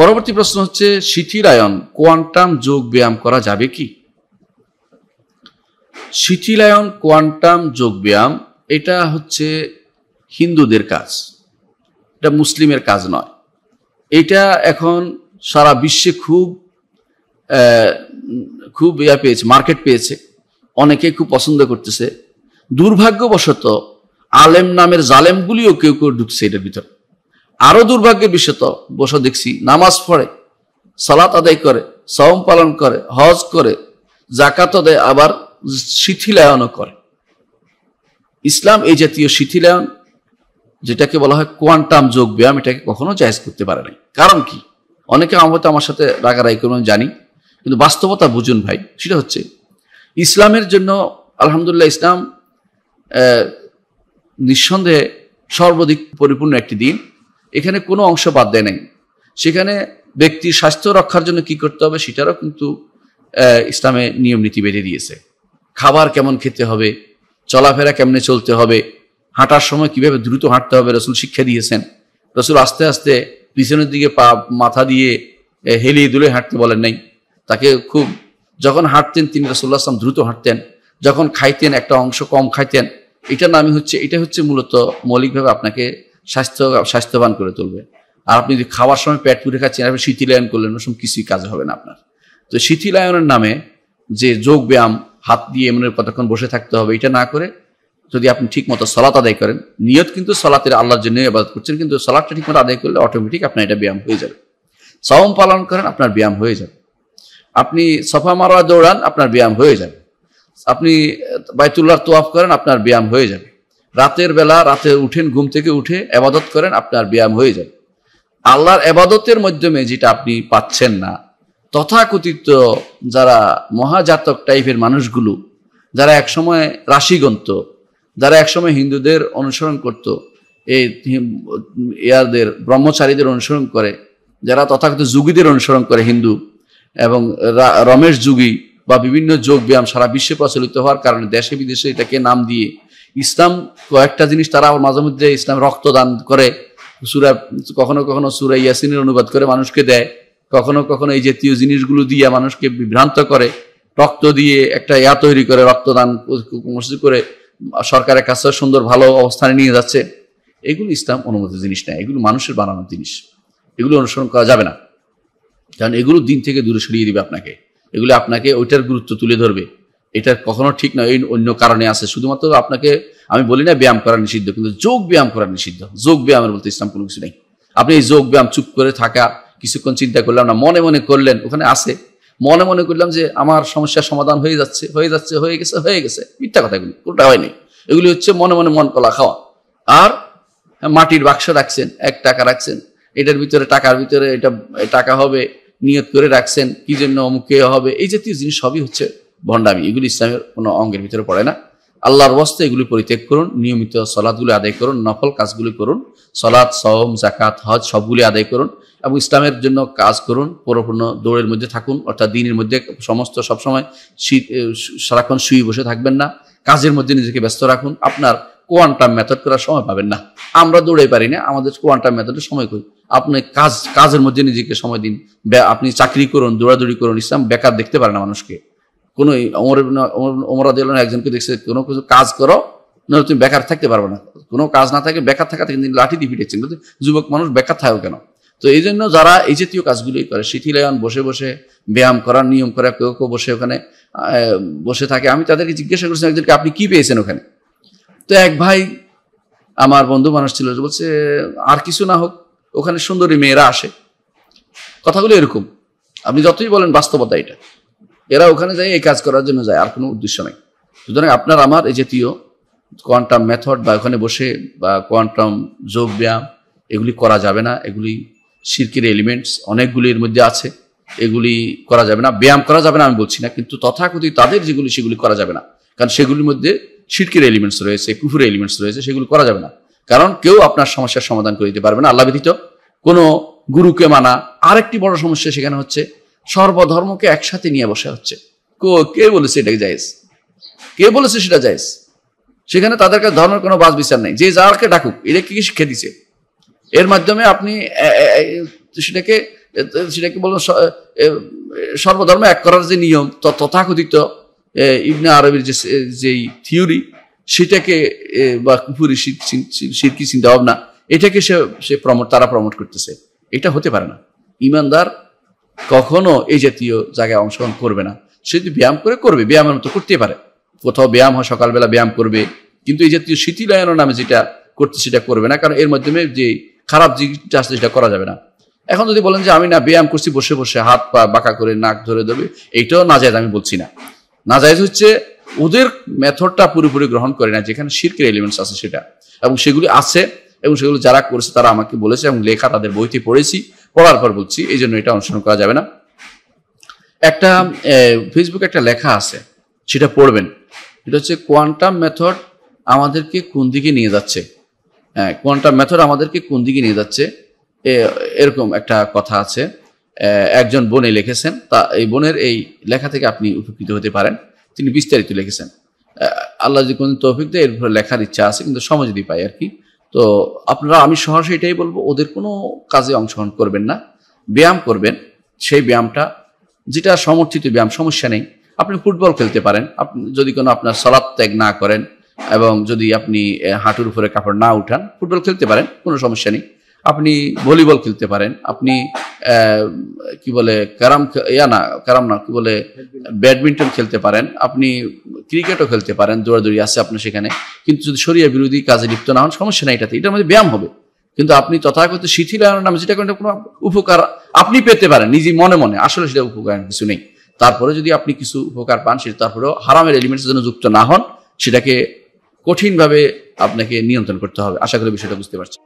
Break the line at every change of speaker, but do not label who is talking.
পরবর্তী প্রশ্ন হচ্ছে শিথিলায়ন কোয়ান্টাম যোগ ব্যায়াম করা যাবে কি শিথিলায়ন কোয়ান্টাম যোগ ব্যায়াম এটা হচ্ছে হিন্দুদের কাজ এটা মুসলিমের কাজ নয় এটা এখন সারা বিশ্বে খুব খুব ইয়া পেয়েছে মার্কেট পেয়েছে অনেকে খুব পছন্দ করতেছে দুর্ভাগ্যবশত আলেম নামের জালেমগুলিও কেউ কেউ ঢুকছে এটার ভিতরে আরো দুর্ভাগ্যের বিষয় বসে দেখছি নামাজ পড়ে সালাত আদায় করে সম পালন করে হজ করে জাকাত দেয় আবার শিথিলায়নও করে ইসলাম এই জাতীয় শিথিলায়ন যেটাকে বলা হয় কোয়ান্টাম যোগ ব্যায়াম এটাকে কখনো জায়জ করতে পারে নাই কারণ কি অনেকে হয়তো আমার সাথে রাগারাই করবেন জানি কিন্তু বাস্তবতা বুঝুন ভাই সেটা হচ্ছে ইসলামের জন্য আলহামদুলিল্লাহ ইসলাম নিঃসন্দেহে সর্বাধিক পরিপূর্ণ একটি দিন এখানে কোনো অংশ বাদ দেয় নাই সেখানে ব্যক্তির স্বাস্থ্য রক্ষার জন্য কি করতে হবে সেটারও কিন্তু ইসলামে নিয়ম নীতি বেঁধে দিয়েছে খাবার কেমন খেতে হবে চলাফেরা কেমনে চলতে হবে হাঁটার সময় কিভাবে দ্রুত হাঁটতে হবে রসুল শিক্ষা দিয়েছেন রসুল আস্তে আস্তে পিছনের দিকে পা মাথা দিয়ে হেলিয়ে দুলে হাঁটতে বলেন নাই তাকে খুব যখন হাঁটতেন তিনি রসুল্লাহ আসলাম দ্রুত হাঁটতেন যখন খাইতেন একটা অংশ কম খাইতেন এটার নামই হচ্ছে এটা হচ্ছে মূলত মৌলিকভাবে আপনাকে স্বাস্থ্য স্বাস্থ্যবান করে তুলবে আর আপনি যদি খাওয়ার সময় পেট পুড়ে খাচ্ছেন আপনি শিথিলায়ন করলেন ওসব কিছুই কাজ হবে না আপনার তো শিথিলায়নের নামে যে যোগ ব্যায়াম হাত দিয়ে এমন কতক্ষণ বসে থাকতে হবে এটা না করে যদি আপনি ঠিক মতো সলাত আদায় করেন নিয়ত কিন্তু সলাতের আল্লাহর জন্য আবাদ করছেন কিন্তু সলাদটা ঠিক মতো আদায় করলে অটোমেটিক আপনার এটা ব্যায়াম হয়ে যাবে সাওম পালন করেন আপনার ব্যায়াম হয়ে যাবে আপনি সফা মারা দৌড়ান আপনার ব্যায়াম হয়ে যাবে আপনি বায়তুল্লার তোয়াফ করেন আপনার ব্যায়াম হয়ে যাবে রাতের বেলা রাতে উঠেন ঘুম থেকে উঠে এবাদত করেন আপনার ব্যায়াম হয়ে যায় আল্লাহর এবাদতের মাধ্যমে যেটা আপনি পাচ্ছেন না তথাকথিত যারা মহাজাতক টাইপের মানুষগুলো যারা একসময় রাশিগন্ত যারা একসময় হিন্দুদের অনুসরণ করত এই ইয়ারদের ব্রহ্মচারীদের অনুসরণ করে যারা তথাকথিত যুগীদের অনুসরণ করে হিন্দু এবং রমেশ যুগী বা বিভিন্ন যোগ ব্যায়াম সারা বিশ্বে প্রচলিত হওয়ার কারণে দেশে বিদেশে এটাকে নাম দিয়ে ইসলাম কয়েকটা জিনিস তারা মাঝে মধ্যে ইসলাম রক্তদান করে সুরা কখনো কখনো সুরা ইয়াসিনের অনুবাদ করে মানুষকে দেয় কখনো কখনো এই জাতীয় জিনিসগুলো দিয়ে মানুষকে বিভ্রান্ত করে রক্ত দিয়ে একটা ইয়া তৈরি করে রক্তদান মসজিদ করে সরকারের কাছে সুন্দর ভালো অবস্থানে নিয়ে যাচ্ছে এগুলো ইসলাম অনুমতি জিনিস না এগুলো মানুষের বানানো জিনিস এগুলো অনুসরণ করা যাবে না কারণ এগুলো দিন থেকে দূরে সরিয়ে দিবে আপনাকে এগুলো আপনাকে ওইটার গুরুত্ব তুলে ধরবে এটা কখনো ঠিক নয় অন্য কারণে আছে শুধুমাত্র আপনাকে আমি বলি না ব্যায়াম করা নিষিদ্ধ কিন্তু যোগ ব্যায়াম করা নিষিদ্ধ যোগ ব্যায়ামের বলতে ইসলাম কোনো কিছু নেই আপনি এই যোগ ব্যায়াম চুপ করে থাকা কিছুক্ষণ চিন্তা করলাম না মনে মনে করলেন ওখানে আছে মনে মনে করলাম যে আমার সমস্যার সমাধান হয়ে যাচ্ছে হয়ে যাচ্ছে হয়ে গেছে হয়ে গেছে মিথ্যা কথাগুলি কোনটা হয়নি এগুলি হচ্ছে মনে মনে মন কলা খাওয়া আর মাটির বাক্স রাখছেন এক টাকা রাখছেন এটার ভিতরে টাকার ভিতরে এটা টাকা হবে নিয়ত করে রাখছেন কি জন্য অমুকে হবে এই জাতীয় জিনিস সবই হচ্ছে ভণ্ডামি এগুলি ইসলামের কোনো অঙ্গের ভিতরে পড়ে না আল্লাহর বস্তে এগুলি পরিত্যাগ করুন নিয়মিত সলাদগুলি আদায় করুন নফল কাজগুলি করুন সলাদ সম জাকাত হজ সবগুলি আদায় করুন এবং ইসলামের জন্য কাজ করুন পুরোপূর্ণ দৌড়ের মধ্যে থাকুন অর্থাৎ দিনের মধ্যে সমস্ত সবসময় শীত সারাক্ষণ শুয়ে বসে থাকবেন না কাজের মধ্যে নিজেকে ব্যস্ত রাখুন আপনার কোয়ান্টাম মেথড করার সময় পাবেন না আমরা দৌড়াই পারি না আমাদের কোয়ান্টাম মেথডে সময় করি আপনি কাজ কাজের মধ্যে নিজেকে সময় দিন আপনি চাকরি করুন দৌড়াদৌড়ি করুন ইসলাম বেকার দেখতে পারে না মানুষকে কোন অমর একজনকে দেখছে কোনো কিছু কাজ করো না তুমি বেকার থাকতে পারবে না কোনো কাজ না থাকে বেকার থাকা থেকে তিনি লাঠি দিয়ে ফিটেছেন কিন্তু যুবক মানুষ বেকার থাকো কেন তো এই জন্য যারা এই জাতীয় কাজগুলোই করে শিথিলায়ন বসে বসে ব্যায়াম করার নিয়ম করা কেউ কেউ বসে ওখানে বসে থাকে আমি তাদেরকে জিজ্ঞাসা করছি একজনকে আপনি কি পেয়েছেন ওখানে তো এক ভাই আমার বন্ধু মানুষ ছিল বলছে আর কিছু না হোক ওখানে সুন্দরী মেয়েরা আসে কথাগুলো এরকম আপনি যতই বলেন বাস্তবতা এটা এরা ওখানে যায় এই কাজ করার জন্য যায় আর কোনো উদ্দেশ্য নাই সুতরাং আপনার আমার এই জাতীয় কোয়ান্টাম মেথড বা ওখানে বসে বা কোয়ান্টাম যোগ ব্যায়াম এগুলি করা যাবে না এগুলি সিরকির এলিমেন্টস অনেকগুলির মধ্যে আছে এগুলি করা যাবে না ব্যায়াম করা যাবে না আমি বলছি না কিন্তু তথাকথিত তাদের যেগুলি সেগুলি করা যাবে না কারণ সেগুলির মধ্যে সিরকির এলিমেন্টস রয়েছে কুফুর এলিমেন্টস রয়েছে সেগুলি করা যাবে না কারণ কেউ আপনার সমস্যার সমাধান করে দিতে পারবে না আল্লাহ ব্যতীত কোনো গুরুকে মানা আরেকটি বড় সমস্যা সেখানে হচ্ছে সর্বধর্মকে একসাথে নিয়ে বসা হচ্ছে কে বলেছে এটা জায়েজ কে বলেছে সেটা জায়েজ সেখানে তাদের কাছে ধর্মের কোনো বাস বিচার নেই যে যারকে ডাকুক এটা কি শিক্ষা দিছে এর মাধ্যমে আপনি সেটাকে সেটাকে বলুন সর্বধর্ম এক করার যে নিয়ম তথাকথিত ইবনে আরবের যে যেই থিওরি সেটাকে বা কুফুরি সিরকি চিন্তা ভাবনা এটাকে সে সে প্রমোট তারা প্রমোট করতেছে এটা হতে পারে না ইমানদার কখনো এই জাতীয় জায়গায় অংশগ্রহণ করবে না সে যদি ব্যায়াম করে করবে ব্যায়ামের মতো করতে পারে কোথাও ব্যায়াম হয় সকালবেলা ব্যায়াম করবে কিন্তু এই জাতীয় শীতিলায়নের নামে যেটা করতে সেটা করবে না কারণ এর মাধ্যমে যে খারাপ জিনিসটা আসলে সেটা করা যাবে না এখন যদি বলেন যে আমি না ব্যায়াম করছি বসে বসে হাত পা বাঁকা করে নাক ধরে দেবে এইটাও না যায় আমি বলছি না না যায় হচ্ছে ওদের মেথডটা পুরোপুরি গ্রহণ করে না যেখানে শির্কের এলিমেন্টস আছে সেটা এবং সেগুলি আছে এবং সেগুলো যারা করছে তারা আমাকে বলেছে এবং লেখা তাদের বইতে পড়েছি পড়ার পর বলছি এই জন্য এটা অনুসরণ করা যাবে না একটা ফেসবুকে একটা লেখা আছে সেটা পড়বেন এটা হচ্ছে কোয়ান্টাম মেথড আমাদেরকে কোন দিকে নিয়ে যাচ্ছে হ্যাঁ কোয়ান্টাম মেথড আমাদেরকে কোন দিকে নিয়ে যাচ্ছে এরকম একটা কথা আছে একজন বোনে লিখেছেন তা এই বোনের এই লেখা থেকে আপনি উপকৃত হতে পারেন তিনি বিস্তারিত লিখেছেন আল্লাহ যদি কোনদিন তৌফিক দেয় এর লেখার ইচ্ছা আছে কিন্তু সময় যদি পাই আর কি তো আপনারা আমি সহজে এটাই বলবো ওদের কোনো কাজে অংশগ্রহণ করবেন না ব্যায়াম করবেন সেই ব্যায়ামটা যেটা সমর্থিত ব্যায়াম সমস্যা নেই আপনি ফুটবল খেলতে পারেন আপনি যদি কোনো আপনার সলাপ ত্যাগ না করেন এবং যদি আপনি হাঁটুর উপরে কাপড় না উঠান ফুটবল খেলতে পারেন কোনো সমস্যা নেই আপনি ভলিবল খেলতে পারেন আপনি কি বলে ক্যারাম ইয়া না ক্যারাম না কি বলে ব্যাডমিন্টন খেলতে পারেন আপনি ক্রিকেটও খেলতে পারেন দৌড়াদৌড়ি আছে আপনি সেখানে কিন্তু যদি শরিয়া বিরোধী কাজে লিপ্ত না হন সমস্যা নাই এটাতে এটার মধ্যে ব্যায়াম হবে কিন্তু আপনি তথাকথিত শিথিলায়নের নামে যেটা করেন কোনো উপকার আপনি পেতে পারেন নিজে মনে মনে আসলে সেটা উপকার কিছু নেই তারপরে যদি আপনি কিছু উপকার পান সেটা তারপরেও হারামের এলিমেন্টের জন্য যুক্ত না হন সেটাকে কঠিনভাবে আপনাকে নিয়ন্ত্রণ করতে হবে আশা করি বিষয়টা বুঝতে পারছি